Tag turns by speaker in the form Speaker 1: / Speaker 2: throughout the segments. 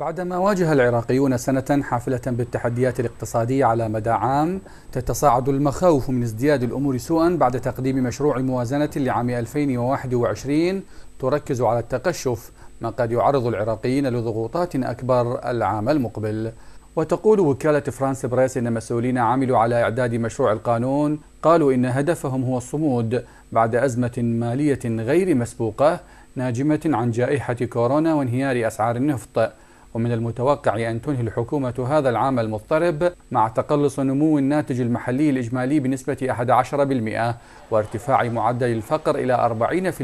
Speaker 1: بعدما واجه العراقيون سنة حافلة بالتحديات الاقتصادية على مدى عام تتصاعد المخاوف من ازدياد الأمور سوءا بعد تقديم مشروع موازنة لعام 2021 تركز على التقشف ما قد يعرض العراقيين لضغوطات أكبر العام المقبل وتقول وكالة فرانس بريس إن مسؤولين عملوا على إعداد مشروع القانون قالوا إن هدفهم هو الصمود بعد أزمة مالية غير مسبوقة ناجمة عن جائحة كورونا وانهيار أسعار النفط ومن المتوقع أن تنهي الحكومة هذا العام المضطرب مع تقلص نمو الناتج المحلي الإجمالي بنسبة 11% وارتفاع معدل الفقر إلى 40%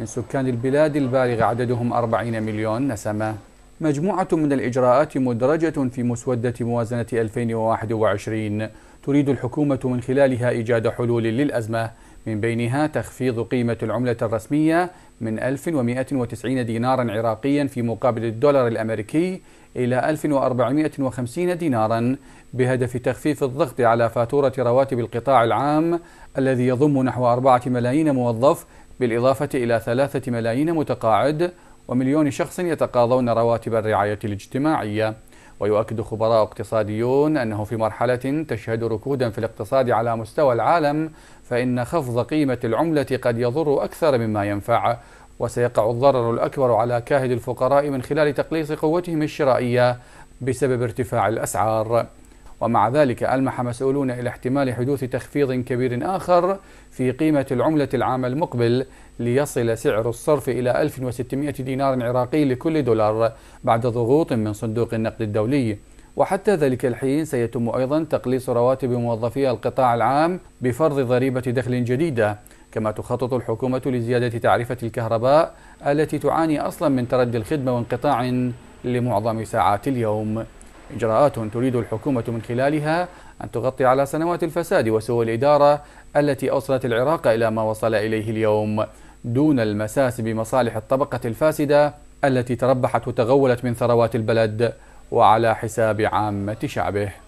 Speaker 1: من سكان البلاد البالغ عددهم 40 مليون نسمة مجموعة من الإجراءات مدرجة في مسودة موازنة 2021 تريد الحكومة من خلالها إيجاد حلول للأزمة من بينها تخفيض قيمة العملة الرسمية من 1190 دينارا عراقيا في مقابل الدولار الأمريكي إلى 1450 دينارا بهدف تخفيف الضغط على فاتورة رواتب القطاع العام الذي يضم نحو 4 ملايين موظف بالإضافة إلى 3 ملايين متقاعد ومليون شخص يتقاضون رواتب الرعاية الاجتماعية ويؤكد خبراء اقتصاديون أنه في مرحلة تشهد ركودا في الاقتصاد على مستوى العالم فإن خفض قيمة العملة قد يضر أكثر مما ينفع وسيقع الضرر الأكبر على كاهد الفقراء من خلال تقليص قوتهم الشرائية بسبب ارتفاع الأسعار ومع ذلك ألمح مسؤولون إلى احتمال حدوث تخفيض كبير آخر في قيمة العملة العام المقبل ليصل سعر الصرف إلى 1600 دينار عراقي لكل دولار بعد ضغوط من صندوق النقد الدولي وحتى ذلك الحين سيتم أيضا تقليص رواتب موظفي القطاع العام بفرض ضريبة دخل جديدة كما تخطط الحكومة لزيادة تعرفة الكهرباء التي تعاني أصلا من تردي الخدمة وانقطاع لمعظم ساعات اليوم إجراءات تريد الحكومة من خلالها أن تغطي على سنوات الفساد وسوء الإدارة التي أوصلت العراق إلى ما وصل إليه اليوم دون المساس بمصالح الطبقة الفاسدة التي تربحت وتغولت من ثروات البلد وعلى حساب عامة شعبه